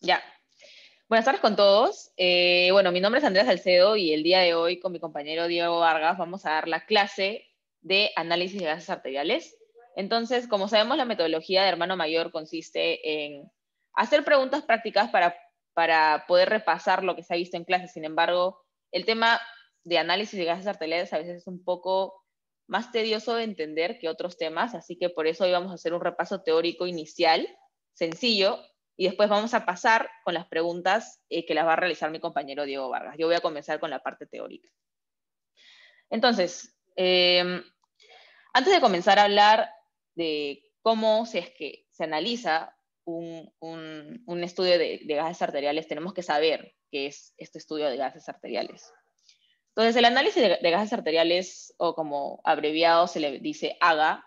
Ya. Buenas tardes con todos. Eh, bueno, mi nombre es Andrea Salcedo y el día de hoy con mi compañero Diego Vargas vamos a dar la clase de análisis de gases arteriales. Entonces, como sabemos, la metodología de hermano mayor consiste en hacer preguntas prácticas para, para poder repasar lo que se ha visto en clase. Sin embargo, el tema de análisis de gases arteriales a veces es un poco más tedioso de entender que otros temas, así que por eso hoy vamos a hacer un repaso teórico inicial, sencillo, y después vamos a pasar con las preguntas eh, que las va a realizar mi compañero Diego Vargas. Yo voy a comenzar con la parte teórica. Entonces, em, antes de comenzar a hablar de cómo se es que se analiza un, estudio de, gases arteriales, tenemos que saber qué es este estudio de gases arteriales. Entonces, el análisis de, de gases arteriales, o como abreviado se le dice AGA,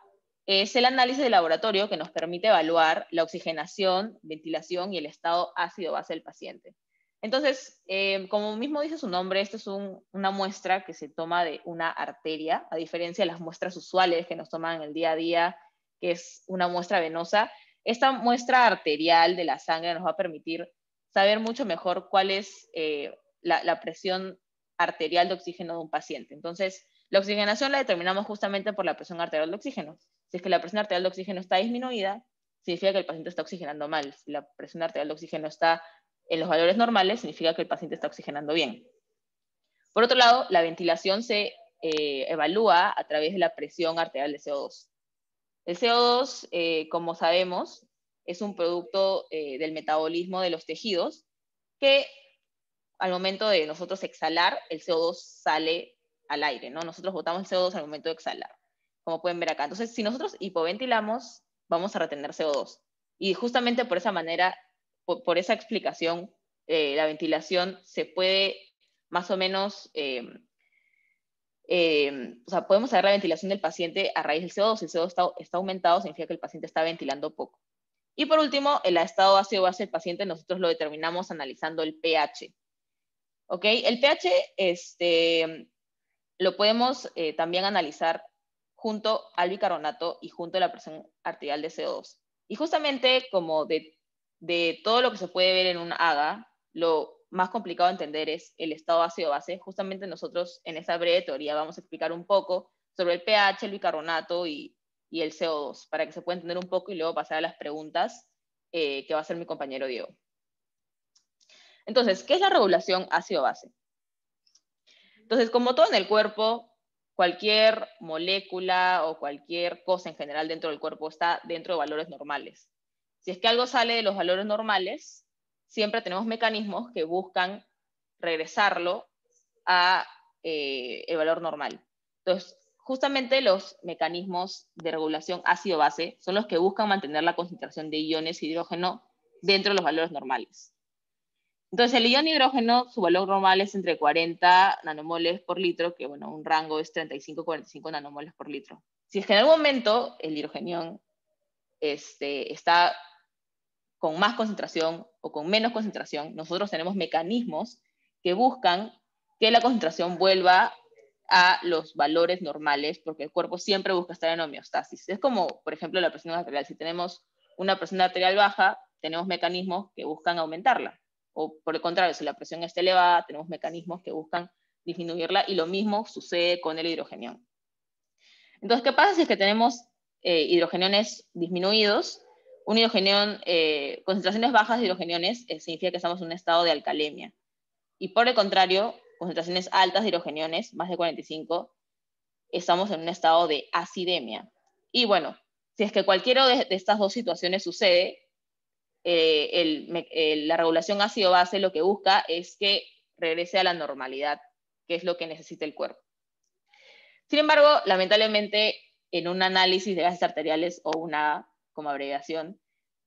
es el análisis de laboratorio que nos permite evaluar la oxigenación, ventilación y el estado ácido-base del paciente. Entonces, eh, como mismo dice su nombre, esto es una muestra que se toma de una arteria, a diferencia de las muestras usuales que nos toman en el día a día, que es una muestra venosa. Esta muestra arterial de la sangre nos va a permitir saber mucho mejor cuál es eh, la presión arterial de oxígeno de un paciente. Entonces, la oxigenación la determinamos justamente por la presión arterial de oxígeno. Si es que la presión arterial de oxígeno está disminuida, significa que el paciente está oxigenando mal. Si la presión arterial de oxígeno está en los valores normales, significa que el paciente está oxigenando bien. Por otro lado, la ventilación se eh, evalúa a través de la presión arterial de CO2. El CO2, eh, como sabemos, es un producto eh, del metabolismo de los tejidos que al momento de nosotros exhalar, el CO2 sale al aire, ¿no? Nosotros botamos el CO2 al momento de exhalar como pueden ver acá. Entonces, si nosotros hipoventilamos, vamos a retener CO2. Y justamente por esa manera, por, esa explicación, eh, la ventilación se puede más o menos, eh, eh, o sea, podemos saber la ventilación del paciente a raíz del CO2. Si el CO2 está, aumentado, significa que el paciente está ventilando poco. Y por último, el estado ácido-base del paciente nosotros lo determinamos analizando el pH. ¿Ok? El pH este, lo podemos también analizar junto al bicarbonato y junto a la presión arterial de CO2. Y justamente como de, de todo lo que se puede ver en un haga, lo más complicado de entender es el estado ácido-base. Justamente nosotros en esta breve teoría vamos a explicar un poco sobre el pH, el bicarbonato y, y el CO2, para que se pueda entender un poco y luego pasar a las preguntas eh, que va a hacer mi compañero Diego. Entonces, ¿qué es la regulación ácido-base? Entonces, como todo en el cuerpo, cualquier molécula o cualquier cosa en general dentro del cuerpo está dentro de valores normales. Si es que algo sale de los valores normales, siempre tenemos mecanismos que buscan regresarlo a eh, el valor normal. Entonces, justamente los mecanismos de regulación ácido-base son los que buscan mantener la concentración de iones hidrógeno dentro de los valores normales. Entonces, el ion hidrógeno, su valor normal es entre 40 nanomoles por litro, que bueno, un rango es 35-45 nanomoles por litro. Si es que en algún momento el hidrogenión este, está con más concentración o con menos concentración, nosotros tenemos mecanismos que buscan que la concentración vuelva a los valores normales, porque el cuerpo siempre busca estar en homeostasis. Es como, por ejemplo, la presión arterial. Si tenemos una presión arterial baja, tenemos mecanismos que buscan aumentarla o por el contrario, si la presión está elevada, tenemos mecanismos que buscan disminuirla y lo mismo sucede con el hidrogenión. Entonces, ¿qué pasa si es que tenemos eh, hidrogeniones disminuidos? Un hidrogenión, eh, concentraciones bajas de hidrogeniones eh, significa que estamos en un estado de alcalemia. Y por el contrario, concentraciones altas de hidrogeniones, más de 45, estamos en un estado de acidemia. Y bueno, si es que cualquiera de estas dos situaciones sucede, eh, la regulación ácido base lo que busca es que regrese a la normalidad, que es lo que necesita el cuerpo. Sin embargo, lamentablemente, en un análisis de gases arteriales o una como abreviación,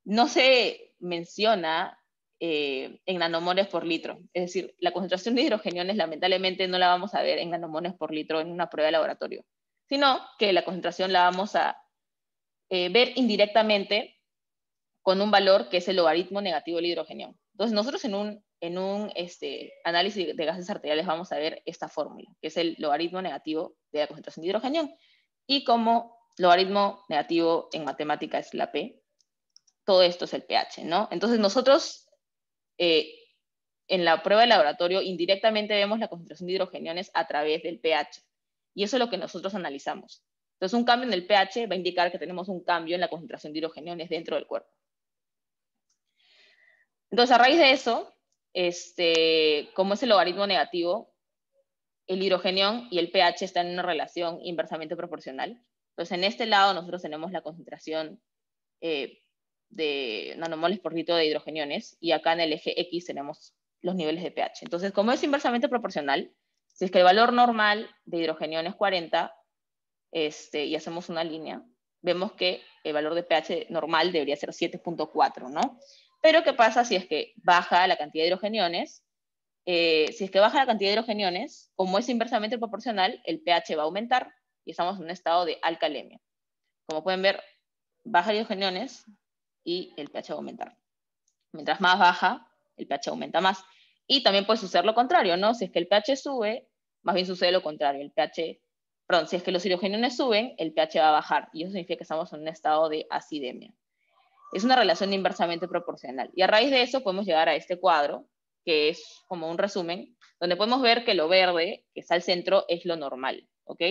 no se menciona eh, en nanomoles por litro. Es decir, la concentración de hidrogeniones lamentablemente no la vamos a ver en nanomoles por litro en una prueba de laboratorio, sino que la concentración la vamos a eh, ver indirectamente con un valor que es el logaritmo negativo del hidrogenión. Entonces, nosotros en un, en un este, análisis de gases arteriales vamos a ver esta fórmula, que es el logaritmo negativo de la concentración de hidrogenión. Y como logaritmo negativo en matemática es la P, todo esto es el pH, ¿no? Entonces, nosotros eh, en la prueba de laboratorio indirectamente vemos la concentración de hidrogeniones a través del pH. Y eso es lo que nosotros analizamos. Entonces, un cambio en el pH va a indicar que tenemos un cambio en la concentración de hidrogeniones dentro del cuerpo. Entonces, a raíz de eso, este, como es el logaritmo negativo, el hidrogenión y el pH están en una relación inversamente proporcional. Entonces, en este lado nosotros tenemos la concentración eh, de nanomoles por litro de hidrogeniones y acá en el eje X tenemos los niveles de pH. Entonces, como es inversamente proporcional, si es que el valor normal de hidrogenión es 40 este, y hacemos una línea, vemos que el valor de pH normal debería ser 7.4, ¿no? Pero ¿qué pasa si es que baja la cantidad de hidrogeniones? Eh, si es que baja la cantidad de hidrogeniones, como es inversamente proporcional, el pH va a aumentar y estamos en un estado de alcalemia. Como pueden ver, baja hidrogeniones y el pH va a aumentar. Mientras más baja, el pH aumenta más. Y también puede suceder lo contrario, ¿no? Si es que el pH sube, más bien sucede lo contrario. El pH, perdón, si es que los hidrogeniones suben, el pH va a bajar. Y eso significa que estamos en un estado de acidemia es una relación inversamente proporcional. Y a raíz de eso podemos llegar a este cuadro, que es como un resumen, donde podemos ver que lo verde, que está al centro, es lo normal, ¿ok?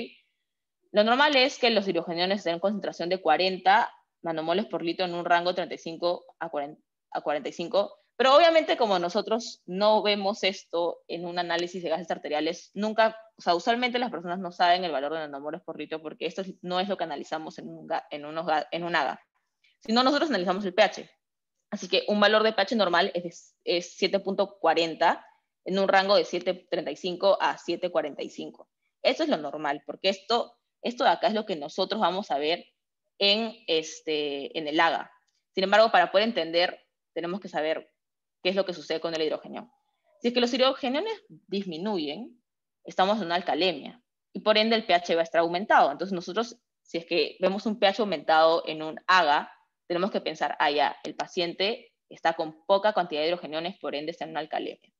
Lo normal es que los hidrogeniones tengan concentración de 40 nanomoles por litro en un rango 35 a, 40, a 45, pero obviamente como nosotros no vemos esto en un análisis de gases arteriales, nunca, o sea, usualmente las personas no saben el valor de nanomoles por litro porque esto no es lo que analizamos en un, en si no, nosotros analizamos el pH. Así que un valor de pH normal es, es 7.40 en un rango de 7.35 a 7.45. Eso es lo normal, porque esto, esto de acá es lo que nosotros vamos a ver en, este, en el AGA. Sin embargo, para poder entender, tenemos que saber qué es lo que sucede con el hidrógeno. Si es que los hidrogeniones disminuyen, estamos en una alcalemia y por ende el pH va a estar aumentado. Entonces nosotros, si es que vemos un pH aumentado en un AGA, tenemos que pensar, ah, el paciente está con poca cantidad de hidrogeniones, por ende está en una alcalemia.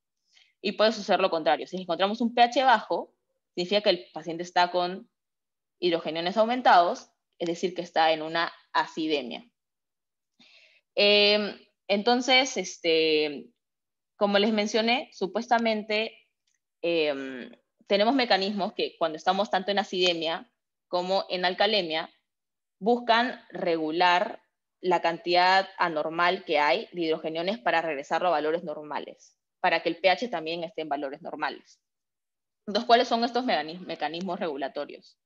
Y puede suceder lo contrario. Si encontramos un pH bajo, significa que el paciente está con hidrogeniones aumentados, es decir, que está en una acidemia. Em, entonces, este, como les mencioné, supuestamente em, tenemos mecanismos que cuando estamos tanto en acidemia como en alcalemia, buscan regular la cantidad anormal que hay de hidrogeniones para regresarlo a valores normales, para que el pH también esté en valores normales. Entonces, ¿cuáles son estos mecanismos regulatorios?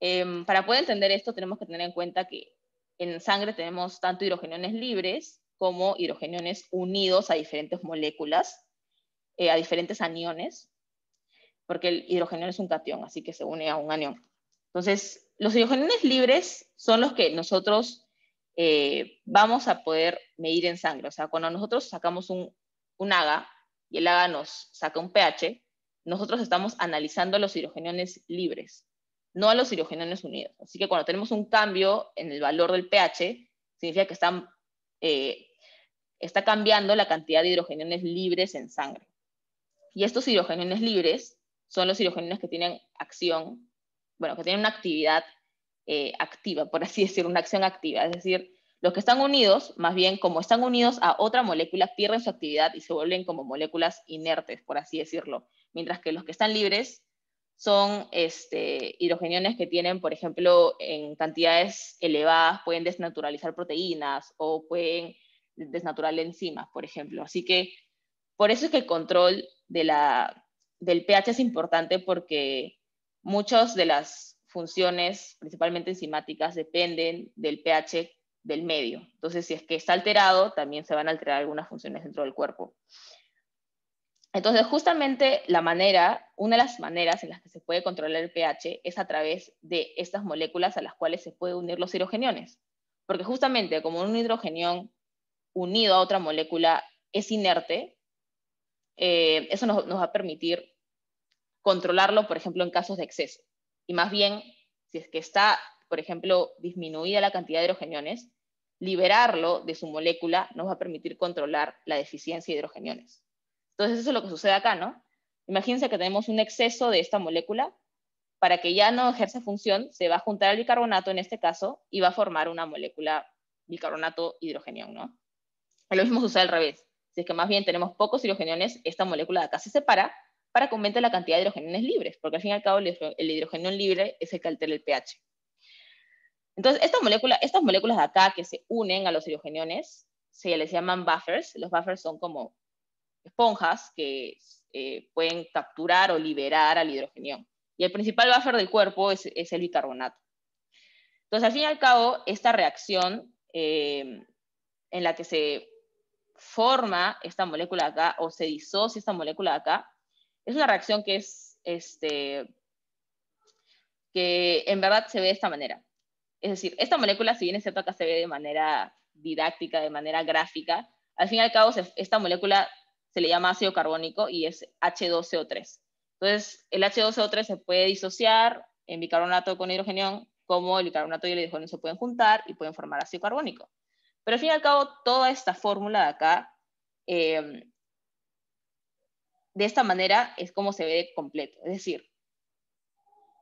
Em, para poder entender esto, tenemos que tener en cuenta que en sangre tenemos tanto hidrogeniones libres como hidrogeniones unidos a diferentes moléculas, eh, a diferentes aniones, porque el hidrogenio es un cation, así que se une a un anión. Entonces, los hidrogeniones libres son los que nosotros eh, vamos a poder medir en sangre. O sea, cuando nosotros sacamos un, haga y el haga nos saca un pH, nosotros estamos analizando los hidrogeniones libres, no a los hidrogeniones unidos. Así que cuando tenemos un cambio en el valor del pH, significa que están, eh, está cambiando la cantidad de hidrogeniones libres en sangre. Y estos hidrogeniones libres son los hidrogeniones que tienen acción, bueno, que tienen una actividad eh, activa, por así decir, una acción activa. Es decir, los que están unidos, más bien como están unidos a otra molécula, pierden su actividad y se vuelven como moléculas inertes, por así decirlo. Mientras que los que están libres son este, hidrogeniones que tienen, por ejemplo, en cantidades elevadas, pueden desnaturalizar proteínas o pueden desnaturalizar enzimas, por ejemplo. Así que por eso es que el control del pH es importante porque muchas de las funciones, principalmente enzimáticas, dependen del pH del medio. Entonces, si es que está alterado, también se van a alterar algunas funciones dentro del cuerpo. Entonces, justamente la manera, una de las maneras en las que se puede controlar el pH es a través de estas moléculas a las cuales se puede unir los hidrogeniones. Porque justamente como un hidrogenión unido a otra molécula es inerte, eh, eso nos va a permitir controlarlo, por ejemplo, en casos de exceso. Y más bien, si es que está por ejemplo, disminuida la cantidad de hidrogeniones, liberarlo de su molécula nos va a permitir controlar la deficiencia de hidrogeniones. Entonces eso es lo que sucede acá, ¿no? Imagínense que tenemos un exceso de esta molécula, para que ya no ejerza función, se va a juntar al bicarbonato en este caso y va a formar una molécula bicarbonato hidrogenión, ¿no? Lo mismo sucede al revés. Si es que más bien tenemos pocos hidrogeniones, esta molécula de acá se separa para aumentar la cantidad de hidrogeniones libres, porque al fin y al cabo el hidrogenión libre es el que altera el pH. Entonces, esta molécula, estas moléculas de acá que se unen a los hidrogeniones, se les llaman buffers. Los buffers son como esponjas que eh, pueden capturar o liberar al hidrogenión. Y el principal buffer del cuerpo es, el bicarbonato. Entonces, al fin y al cabo, esta reacción eh, en la que se forma esta molécula de acá o se disocia esta molécula de acá, es una reacción que es, este, que en verdad se ve de esta manera. Es decir, esta molécula, si bien es cierto acá se ve de manera didáctica, de manera gráfica, al fin y al cabo esta molécula se le llama ácido carbónico y es H2CO3. Entonces, el H2CO3 se puede disociar en bicarbonato con hidrogenión, como el bicarbonato y el hidrógeno se pueden juntar y pueden formar ácido carbónico. Pero al fin y al cabo, toda esta fórmula de acá, eh, de esta manera es como se ve completo. Es decir,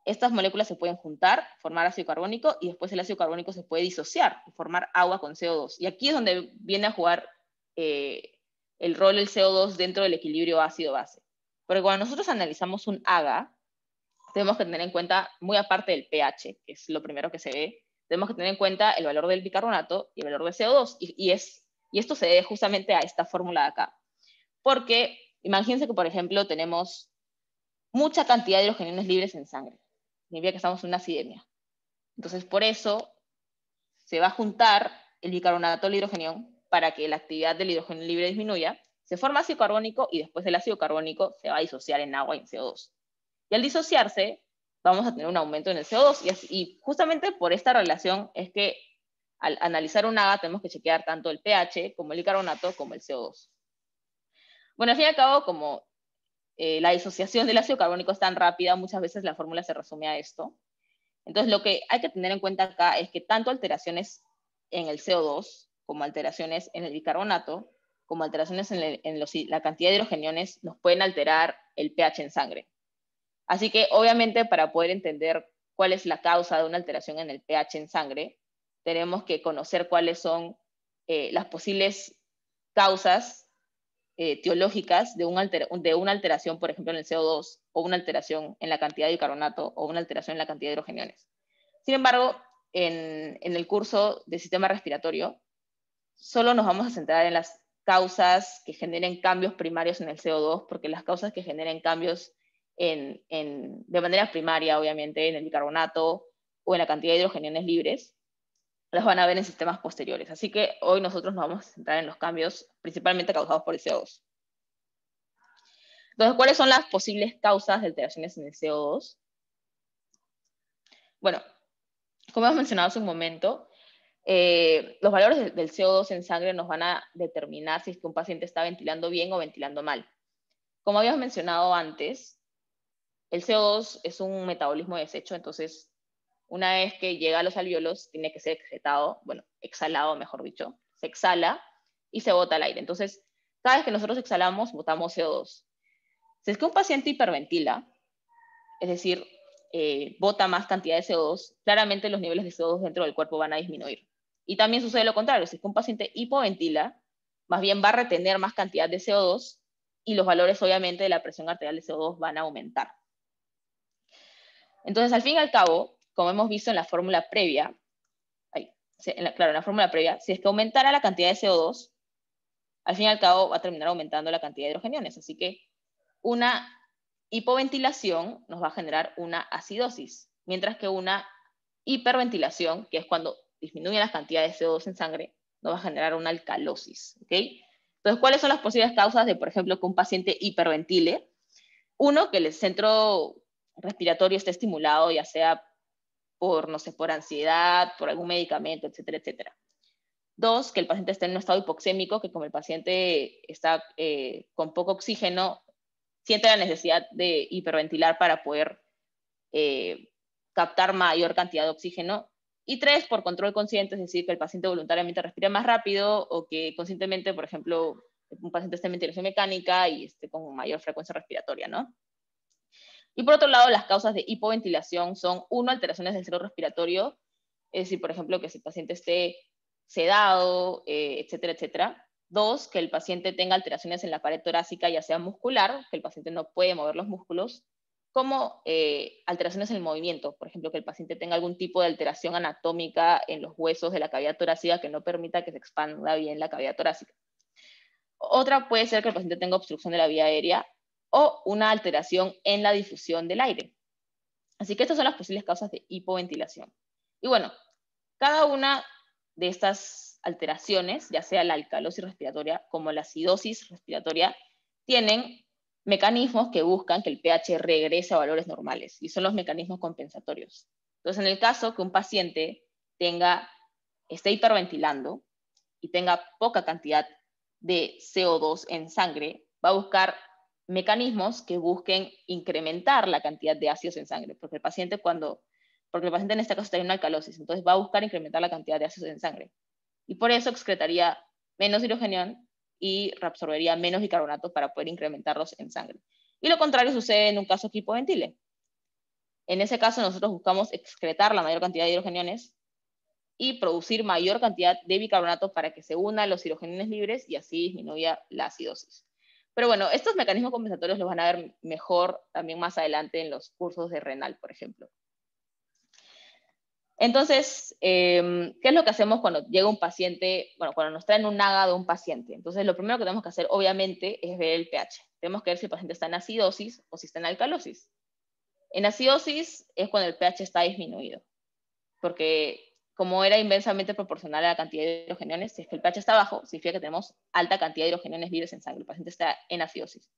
estas moléculas se pueden juntar, formar ácido carbónico, y después el ácido carbónico se puede disociar, y formar agua con CO2. Y aquí es donde viene a jugar eh, el rol del CO2 dentro del equilibrio ácido-base. Porque cuando nosotros analizamos un AGA, tenemos que tener en cuenta, muy aparte del pH, que es lo primero que se ve, tenemos que tener en cuenta el valor del bicarbonato y el valor del CO2. Y, esto se debe justamente a esta fórmula de acá. Porque imagínense que, por ejemplo, tenemos mucha cantidad de oxígeno libres en sangre significa que estamos en una acidemia. Entonces, por eso se va a juntar el bicarbonato al hidrogenión para que la actividad del hidrógeno libre disminuya, se forma ácido carbónico y después el ácido carbónico se va a disociar en agua y en CO2. Y al disociarse, vamos a tener un aumento en el CO2 y, justamente por esta relación es que al analizar un agua tenemos que chequear tanto el pH como el bicarbonato como el CO2. Bueno, al fin y al cabo, como eh, la disociación del ácido carbónico es tan rápida, muchas veces la fórmula se resume a esto. Entonces, lo que hay que tener en cuenta acá es que tanto alteraciones en el CO2, como alteraciones en el bicarbonato, como alteraciones en, la cantidad de hidrogeniones, nos pueden alterar el pH en sangre. Así que, obviamente, para poder entender cuál es la causa de una alteración en el pH en sangre, tenemos que conocer cuáles son eh, las posibles causas eh, teológicas de, una alteración, por ejemplo, en el CO2 o una alteración en la cantidad de bicarbonato o una alteración en la cantidad de hidrogeniones. Sin embargo, en, el curso de sistema respiratorio, solo nos vamos a centrar en las causas que generen cambios primarios en el CO2, porque las causas que generen cambios de manera primaria, obviamente, en el bicarbonato o en la cantidad de hidrogeniones libres, las van a ver en sistemas posteriores. Así que hoy nosotros nos vamos a centrar en los cambios principalmente causados por el CO2. Entonces, ¿cuáles son las posibles causas de alteraciones en el CO2? Bueno, como hemos mencionado hace un momento, eh, los valores del CO2 en sangre nos van a determinar si que un paciente está ventilando bien o ventilando mal. Como habíamos mencionado antes, el CO2 es un metabolismo desecho, entonces una vez que llega a los alvéolos tiene que ser excretado, bueno, exhalado, mejor dicho, se exhala y se bota al aire. Entonces, cada vez que nosotros exhalamos, botamos CO2. Si es que un paciente hiperventila, es decir, eh, bota más cantidad de CO2, claramente los niveles de CO2 dentro del cuerpo van a disminuir. Y también sucede lo contrario, si es que un paciente hipoventila, más bien va a retener más cantidad de CO2 y los valores obviamente de la presión arterial de CO2 van a aumentar. Entonces, al fin y al cabo, como hemos visto en la fórmula previa, claro, en la fórmula previa, si es que aumentara la cantidad de CO2, al fin y al cabo va a terminar aumentando la cantidad de hidrogeniones. Así que una hipoventilación nos va a generar una acidosis, mientras que una hiperventilación, que es cuando disminuye la cantidad de CO2 en sangre, nos va a generar una alcalosis. Entonces, ¿cuáles son las posibles causas de, por ejemplo, que un paciente hiperventile? Uno, que el centro respiratorio esté estimulado, ya sea por, no sé, por ansiedad, por algún medicamento, etcétera, etcétera. Dos, que el paciente esté en un estado hipoxémico, que como el paciente está eh, con poco oxígeno, siente la necesidad de hiperventilar para poder eh, captar mayor cantidad de oxígeno. Y tres, por control consciente, es decir, que el paciente voluntariamente respira más rápido o que conscientemente, por ejemplo, un paciente esté en ventilación mecánica y esté con mayor frecuencia respiratoria, ¿no? Y por otro lado, las causas de hipoventilación son, uno, alteraciones del cerebro respiratorio, es decir, por ejemplo, que el paciente esté sedado, eh, etcétera, etcétera. Dos, que el paciente tenga alteraciones en la pared torácica, ya sea muscular, que el paciente no puede mover los músculos, como eh, alteraciones en el movimiento, por ejemplo, que el paciente tenga algún tipo de alteración anatómica en los huesos de la cavidad torácica que no permita que se expanda bien la cavidad torácica. Otra puede ser que el paciente tenga obstrucción de la vía aérea o una alteración en la difusión del aire. Así que estas son las posibles causas de hipoventilación. Y bueno, cada una de estas alteraciones, ya sea la alcalosis respiratoria como la acidosis respiratoria, tienen mecanismos que buscan que el pH regrese a valores normales y son los mecanismos compensatorios. Entonces, en el caso que un paciente tenga, esté hiperventilando y tenga poca cantidad de CO2 en sangre, va a buscar mecanismos que busquen incrementar la cantidad de ácidos en sangre, porque el paciente cuando, porque el paciente en este caso tiene una alcalosis, entonces va a buscar incrementar la cantidad de ácidos en sangre. Y por eso excretaría menos hidrogenión y reabsorbería menos bicarbonato para poder incrementarlos en sangre. Y lo contrario sucede en un caso tipo En ese caso nosotros buscamos excretar la mayor cantidad de hidrogeniones y producir mayor cantidad de bicarbonato para que se unan los hidrogeniones libres y así disminuya la acidosis. Pero bueno, estos mecanismos compensatorios los van a ver mejor también más adelante en los cursos de renal, por ejemplo. Entonces, em, ¿qué es lo que hacemos cuando llega un paciente? Bueno, cuando nos traen un naga de un paciente. Entonces, lo primero que tenemos que hacer, obviamente, es ver el pH. Tenemos que ver si el paciente está en acidosis o si está en alcalosis. En acidosis es cuando el pH está disminuido, porque como era inmensamente proporcional a la cantidad de hidrogeniones, si es que el pH está bajo, significa que tenemos alta cantidad de hidrogeniones libres en sangre. El paciente está en acidosis.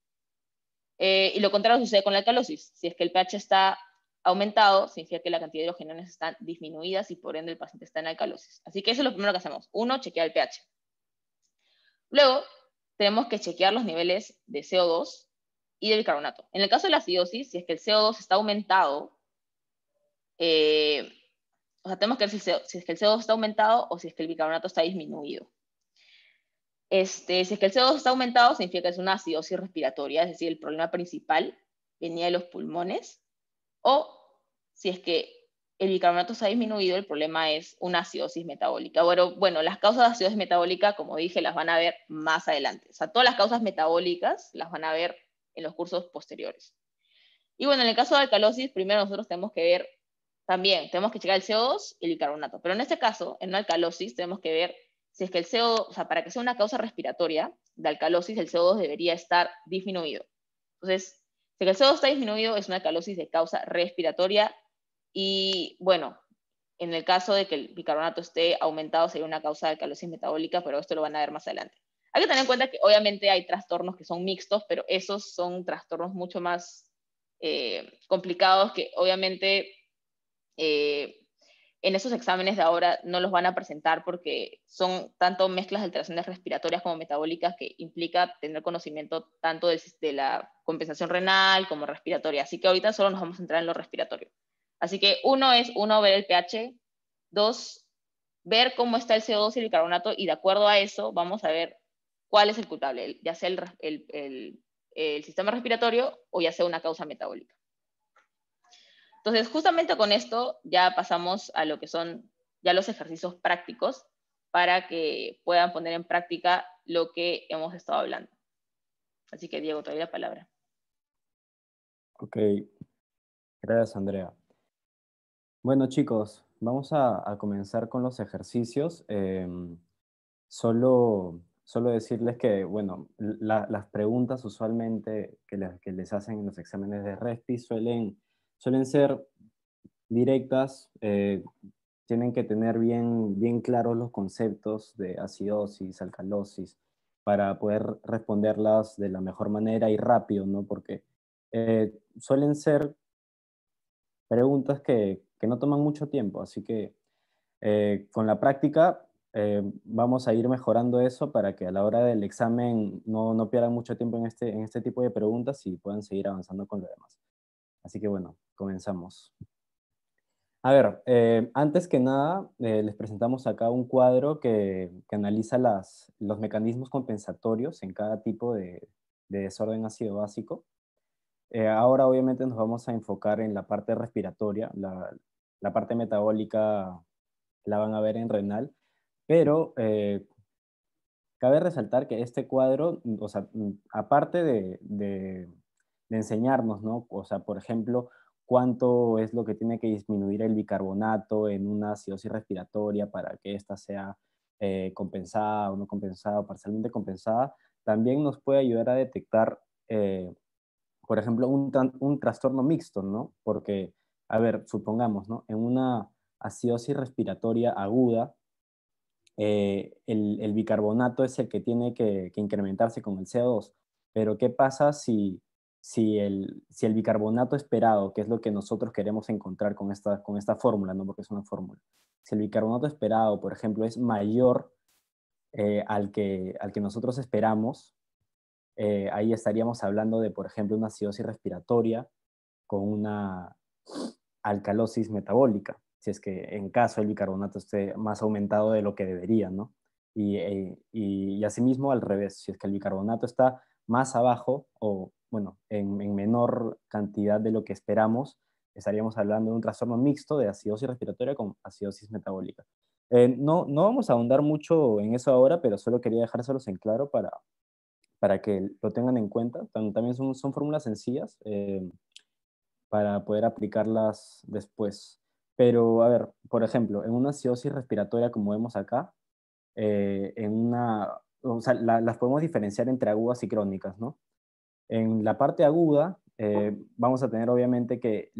Eh, y lo contrario sucede con la alcalosis. Si es que el pH está aumentado, significa que la cantidad de hidrogeniones están disminuidas y por ende el paciente está en alcalosis. Así que eso es lo primero que hacemos. Uno, chequear el pH. Luego, tenemos que chequear los niveles de CO2 y de bicarbonato. En el caso de la acidosis, si es que el CO2 está aumentado, eh, o sea, tenemos que ver si, es que el CO2 está aumentado o si es que el bicarbonato está disminuido. Este, si es que el CO2 está aumentado, significa que es una acidosis respiratoria, es decir, el problema principal venía de los pulmones. O si es que el bicarbonato se ha disminuido, el problema es una acidosis metabólica. Bueno, bueno, las causas de acidosis metabólica, como dije, las van a ver más adelante. O sea, todas las causas metabólicas las van a ver en los cursos posteriores. Y bueno, en el caso de alcalosis, primero nosotros tenemos que ver también tenemos que checar el CO2 y el bicarbonato. Pero en este caso, en una alcalosis, tenemos que ver si es que el CO2, o sea, para que sea una causa respiratoria de alcalosis, el CO2 debería estar disminuido. Entonces, si el CO2 está disminuido, es una alcalosis de causa respiratoria y, bueno, en el caso de que el bicarbonato esté aumentado, sería una causa de alcalosis metabólica, pero esto lo van a ver más adelante. Hay que tener en cuenta que obviamente hay trastornos que son mixtos, pero esos son trastornos mucho más eh, complicados que obviamente eh, en esos exámenes de ahora no los van a presentar porque son tanto mezclas de alteraciones respiratorias como metabólicas que implica tener conocimiento tanto de, la compensación renal como respiratoria. Así que ahorita solo nos vamos a entrar en lo respiratorio. Así que uno es, uno, ver el pH. Dos, ver cómo está el CO2 y el carbonato y de acuerdo a eso vamos a ver cuál es el culpable, ya sea el sistema respiratorio o ya sea una causa metabólica. Entonces, justamente con esto ya pasamos a lo que son ya los ejercicios prácticos para que puedan poner en práctica lo que hemos estado hablando. Así que, Diego, te doy la palabra. Ok. Gracias, Andrea. Bueno, chicos, vamos a, comenzar con los ejercicios. Em, solo, solo decirles que, bueno, las preguntas usualmente que, les, que les hacen en los exámenes de RESPI suelen suelen ser directas, eh, tienen que tener bien, bien claros los conceptos de acidosis, alcalosis, para poder responderlas de la mejor manera y rápido, ¿no? Porque eh, suelen ser preguntas que, que, no toman mucho tiempo, así que eh, con la práctica vamos a ir mejorando eso para que a la hora del examen no, no pierdan mucho tiempo en este, en este tipo de preguntas y puedan seguir avanzando con lo demás. Así que bueno, comenzamos. A ver, eh, antes que nada, eh, les presentamos acá un cuadro que, analiza las, los mecanismos compensatorios en cada tipo de, desorden ácido básico. Eh, ahora obviamente nos vamos a enfocar en la parte respiratoria, la, parte metabólica la van a ver en renal, pero cabe resaltar que este cuadro, o sea, aparte de, de enseñarnos, ¿no? O sea, por ejemplo, cuánto es lo que tiene que disminuir el bicarbonato en una acidosis respiratoria para que ésta sea eh, compensada o no compensada o parcialmente compensada, también nos puede ayudar a detectar, eh, por ejemplo, un, trastorno mixto, ¿no? Porque, a ver, supongamos, ¿no? En una acidosis respiratoria aguda, eh, el, bicarbonato es el que tiene que, que incrementarse con el CO2, pero ¿qué pasa si si el, si el bicarbonato esperado, que es lo que nosotros queremos encontrar con esta, con esta fórmula, ¿no? porque es una fórmula, si el bicarbonato esperado, por ejemplo, es mayor eh, al, que, al que nosotros esperamos, eh, ahí estaríamos hablando de, por ejemplo, una acidosis respiratoria con una alcalosis metabólica, si es que en caso el bicarbonato esté más aumentado de lo que debería, ¿no? Y, eh, y, y, asimismo al revés, si es que el bicarbonato está más abajo o bueno, en, menor cantidad de lo que esperamos, estaríamos hablando de un trastorno mixto de acidosis respiratoria con acidosis metabólica. Eh, no, no vamos a ahondar mucho en eso ahora, pero solo quería dejárselos en claro para, para que lo tengan en cuenta. También son, son fórmulas sencillas eh, para poder aplicarlas después. Pero, a ver, por ejemplo, en una acidosis respiratoria como vemos acá, eh, en una, o sea, las podemos diferenciar entre agudas y crónicas, ¿no? En la parte aguda, eh, vamos a tener obviamente que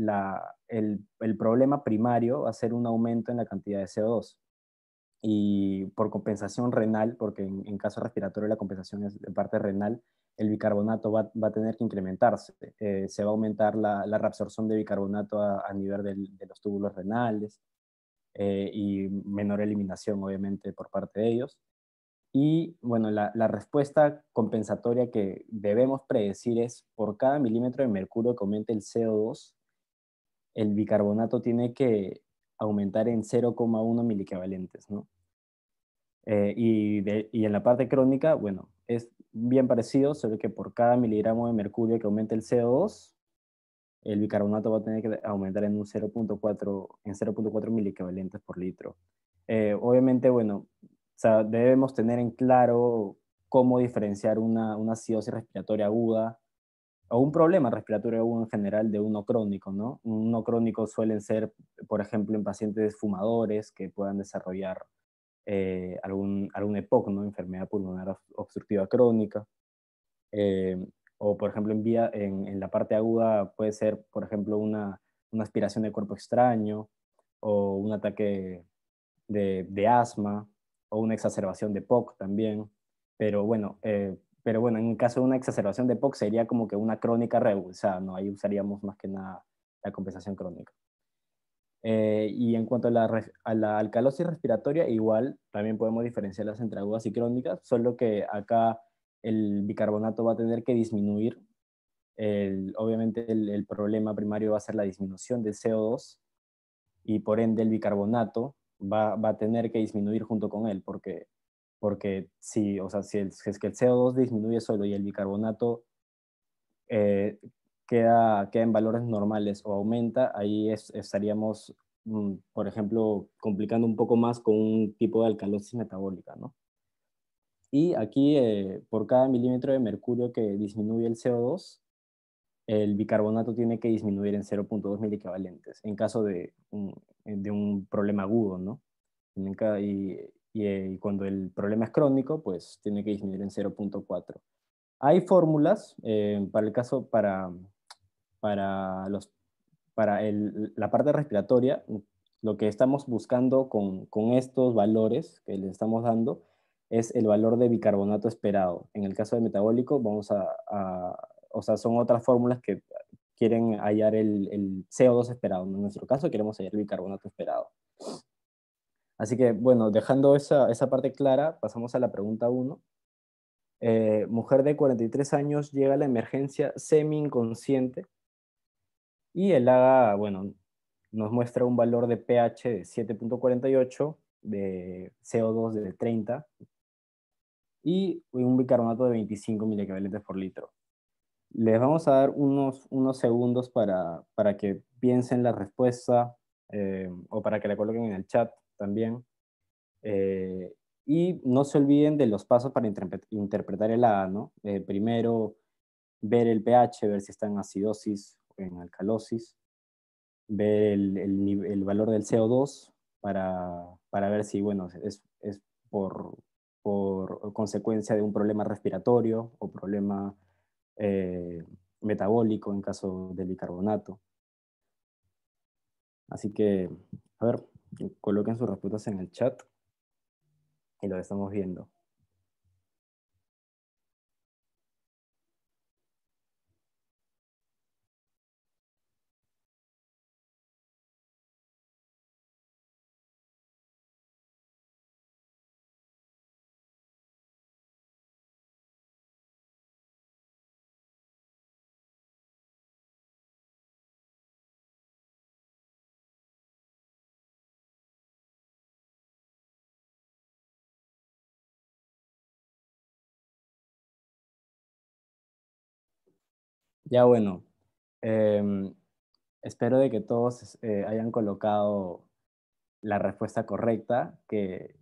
el, problema primario va a ser un aumento en la cantidad de CO2 y por compensación renal, porque en, caso respiratorio la compensación es de parte renal, el bicarbonato va, a tener que incrementarse. Eh, se va a aumentar la, reabsorción de bicarbonato a, nivel de los túbulos renales eh, y menor eliminación obviamente por parte de ellos. Y bueno, la, respuesta compensatoria que debemos predecir es por cada milímetro de mercurio que aumente el CO2, el bicarbonato tiene que aumentar en 0,1 miliequivalentes ¿no? Eh, y, en la parte crónica, bueno, es bien parecido, solo que por cada miligramo de mercurio que aumente el CO2, el bicarbonato va a tener que aumentar en 0.4 en 0.4 por litro. Eh, obviamente, bueno, debemos tener en claro cómo diferenciar una, una respiratoria aguda o un problema respiratorio agudo en general de uno crónico, ¿no? Uno crónico suelen ser, por ejemplo, en pacientes fumadores que puedan desarrollar eh, algún, algún EPOC, ¿no? Enfermedad pulmonar obstructiva crónica. Eh, o, por ejemplo, en, vía, en, en, la parte aguda puede ser, por ejemplo, una, una aspiración de cuerpo extraño o un ataque de, de asma, o una exacerbación de POC también. Pero bueno, eh, pero bueno, en el caso de una exacerbación de POC sería como que una crónica sea ¿no? Ahí usaríamos más que nada la compensación crónica. Eh, y en cuanto a la, alcalosis respiratoria, igual también podemos diferenciarlas entre agudas y crónicas, solo que acá el bicarbonato va a tener que disminuir. El, obviamente el, problema primario va a ser la disminución de CO2 y por ende el bicarbonato va, a tener que disminuir junto con él, porque, porque si, o sea, si, es que el CO2 disminuye solo y el bicarbonato eh, queda, en valores normales o aumenta, ahí es, estaríamos, mm, por ejemplo, complicando un poco más con un tipo de alcalosis metabólica, ¿no? Y aquí, eh, por cada milímetro de mercurio que disminuye el CO2, el bicarbonato tiene que disminuir en 0.2 mil equivalentes. en caso de, eh, de un problema agudo, ¿no? Eh, y, cuando el problema es crónico, pues tiene que disminuir en 0.4. Hay fórmulas, eh, para el caso, para, para, los, para la parte respiratoria, lo que estamos buscando con, estos valores que le estamos dando es el valor de bicarbonato esperado. En el caso de metabólico, vamos a, a o sea, son otras fórmulas que quieren hallar el, CO2 esperado. En nuestro caso queremos hallar el bicarbonato esperado. Así que, bueno, dejando esa, parte clara, pasamos a la pregunta 1. Eh, mujer de 43 años llega a la emergencia semi-inconsciente y el haga, bueno, nos muestra un valor de pH de 7.48, de CO2 de 30 y un bicarbonato de 25 equivalentes por litro. Les vamos a dar unos, unos segundos para, para que piensen la respuesta eh, o para que la coloquen en el chat también. Eh, y no se olviden de los pasos para interpretar el A. ¿no? Eh, primero, ver el pH, ver si está en acidosis o en alcalosis, ver el, el, el valor del CO2 para, para ver si, bueno, es, es por, por consecuencia de un problema respiratorio o problema eh, metabólico en caso de bicarbonato. Así que, a ver, coloquen sus respuestas en el chat y lo estamos viendo. Ya bueno, em, espero de que todos eh, hayan colocado la respuesta correcta, que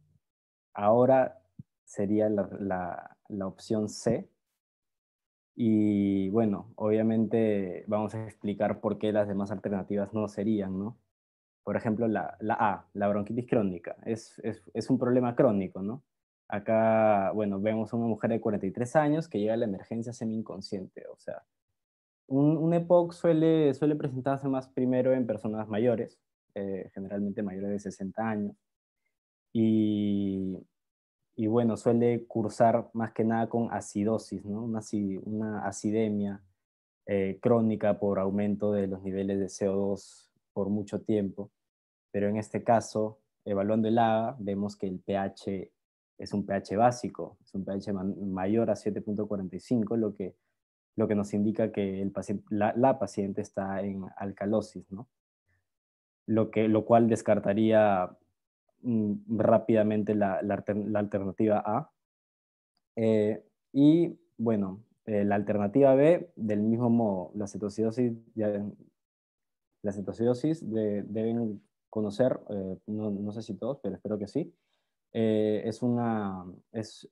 ahora sería la, la, opción C. Y bueno, obviamente vamos a explicar por qué las demás alternativas no serían, ¿no? Por ejemplo, la, la A, la bronquitis crónica, es, es, es, un problema crónico, ¿no? Acá, bueno, vemos a una mujer de 43 años que llega a la emergencia semi-inconsciente, o sea, un, un EPOC suele, presentarse más primero en personas mayores, eh, generalmente mayores de 60 años, y, bueno, suele cursar más que nada con acidosis, una, una acidemia eh, crónica por aumento de los niveles de CO2 por mucho tiempo, pero en este caso, evaluando el AGA, vemos que el pH es un pH básico, es un pH mayor a 7.45, lo que lo que nos indica que la, paciente está en alcalosis, Lo, que, lo cual descartaría mm, rápidamente la, alternativa A. Eh, y bueno, eh, la alternativa B, del mismo modo, la cetocidosis la deben conocer, eh, no, sé si todos, pero espero que sí, es,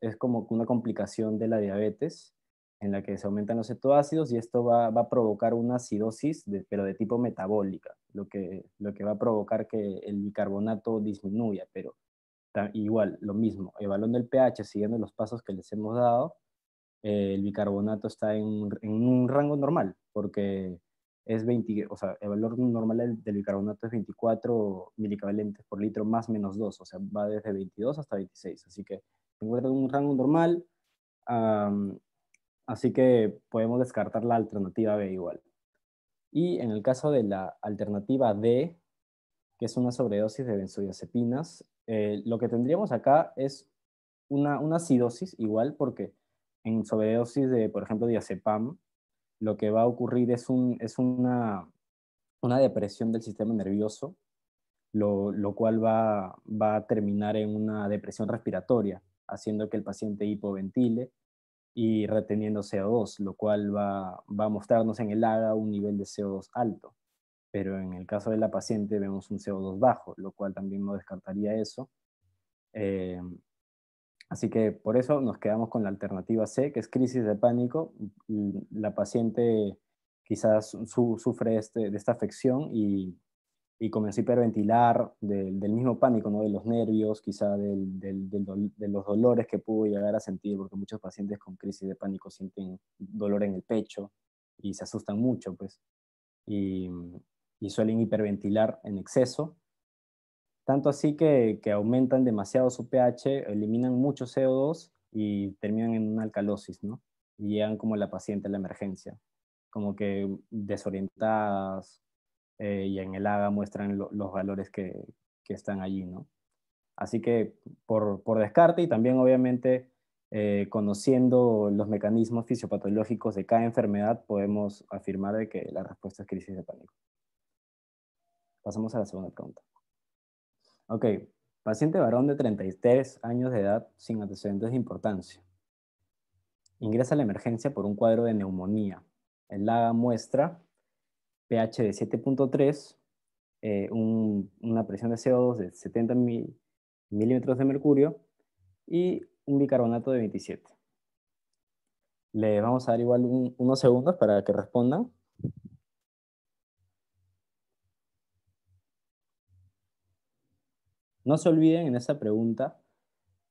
es como una complicación de la diabetes en la que se aumentan los cetoácidos y esto va, va a provocar una acidosis, pero de tipo metabólica, lo que, lo que va a provocar que el bicarbonato disminuya, pero igual, lo mismo, evaluando el pH, siguiendo los pasos que les hemos dado, eh, el bicarbonato está en, en, un rango normal, porque es 20, o sea, el valor normal del, bicarbonato es 24 milicavalentes por litro más menos 2, o sea, va desde 22 hasta 26, así que encuentra en un rango normal, Así que podemos descartar la alternativa B igual. Y en el caso de la alternativa D, que es una sobredosis de benzodiazepinas, eh, lo que tendríamos acá es una, acidosis igual, porque en sobredosis de, por ejemplo, diazepam, lo que va a ocurrir es, es una, depresión del sistema nervioso, lo, cual va, a terminar en una depresión respiratoria, haciendo que el paciente hipoventile y reteniendo CO2, lo cual va, va a mostrarnos en el Haga un nivel de CO2 alto. Pero en el caso de la paciente vemos un CO2 bajo, lo cual también no descartaría eso. Eh, así que por eso nos quedamos con la alternativa C, que es crisis de pánico. Mm, la paciente quizás sufre este, de esta afección y y comenzó a hiperventilar del, del mismo pánico, ¿no? de los nervios, quizá del, del, del de los dolores que pudo llegar a sentir, porque muchos pacientes con crisis de pánico sienten dolor en el pecho y se asustan mucho, pues, y, y suelen hiperventilar en exceso. Tanto así que, que aumentan demasiado su pH, eliminan mucho CO2 y terminan en una alcalosis, ¿no? Y llegan como la paciente a la emergencia, como que desorientadas, eh, y en el AGA muestran los valores que, están allí, ¿no? Así que por, descarte y también obviamente eh, conociendo los mecanismos fisiopatológicos de cada enfermedad, podemos afirmar de que la respuesta es crisis de pánico. Pasamos a la segunda pregunta. Ok, paciente varón de 33 años de edad sin antecedentes de importancia. Ingresa a la emergencia por un cuadro de neumonía. El LAGA muestra pH de 7.3, eh, una presión de CO2 de 70 milímetros de mercurio y un bicarbonato de 27. Le vamos a dar igual unos segundos para que respondan. No se olviden en esta pregunta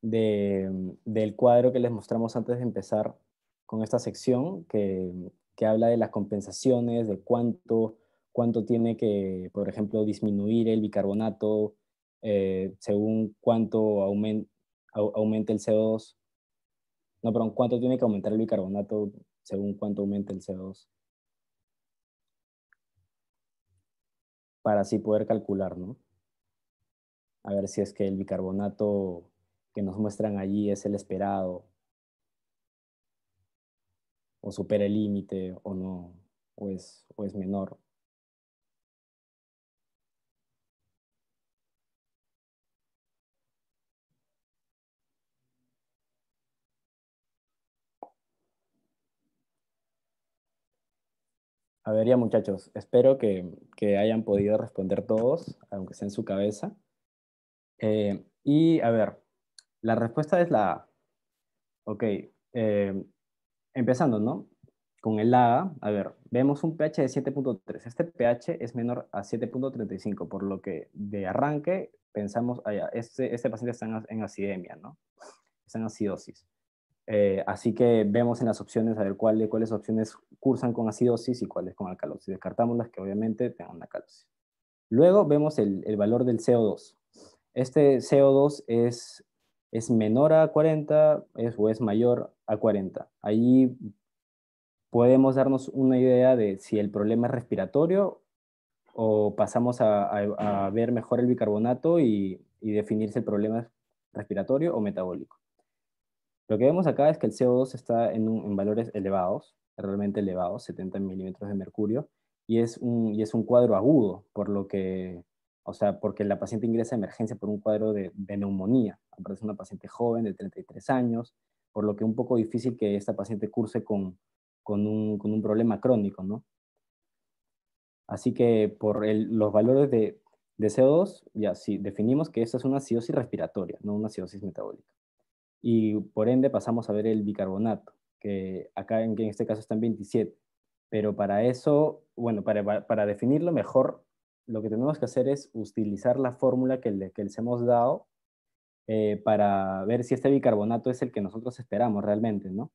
del cuadro que les mostramos antes de empezar con esta sección, que que habla de las compensaciones, de cuánto, cuánto tiene que, por ejemplo, disminuir el bicarbonato eh, según cuánto aumenta el CO2. No, perdón, cuánto tiene que aumentar el bicarbonato según cuánto aumente el CO2. Para así poder calcular, ¿no? A ver si es que el bicarbonato que nos muestran allí es el esperado o supera el límite o no, o es, menor. A ver, ya muchachos, espero que, hayan podido responder todos, aunque sea en su cabeza. Eh, y a ver, la respuesta es la A. Ok, eh, Empezando, ¿no? Con el A, a ver, vemos un pH de 7.3. Este pH es menor a 7.35, por lo que de arranque pensamos, allá, ah, este, este paciente está en, acidemia, ¿no? Está en acidosis. Eh, así que vemos en las opciones a ver cuál, cuáles opciones cursan con acidosis y cuáles con alcalosis. Descartamos las que obviamente tengan alcalosis. Luego vemos el, el valor del CO2. Este CO2 es, es menor a 40 es, o es mayor a 40. Ahí podemos darnos una idea de si el problema es respiratorio o pasamos a, ver mejor el bicarbonato y, y, definir si el problema es respiratorio o metabólico. Lo que vemos acá es que el CO2 está en, valores elevados, realmente elevados, 70 milímetros de mercurio, y es, un, y es un cuadro agudo, por lo que, o sea, porque la paciente ingresa a emergencia por un cuadro de, de neumonía. Aparece una paciente joven de 33 años, por lo que un poco difícil que esta paciente curse con, un, problema crónico, ¿no? Así que por los valores de, de, CO2, ya sí, definimos que esta es una acidosis respiratoria, no una acidosis metabólica. Y por ende pasamos a ver el bicarbonato, que acá en, en este caso está en 27. Pero para eso, bueno, para, para definirlo mejor, lo que tenemos que hacer es utilizar la fórmula que, que les hemos dado eh, para ver si este bicarbonato es el que nosotros esperamos realmente, ¿no?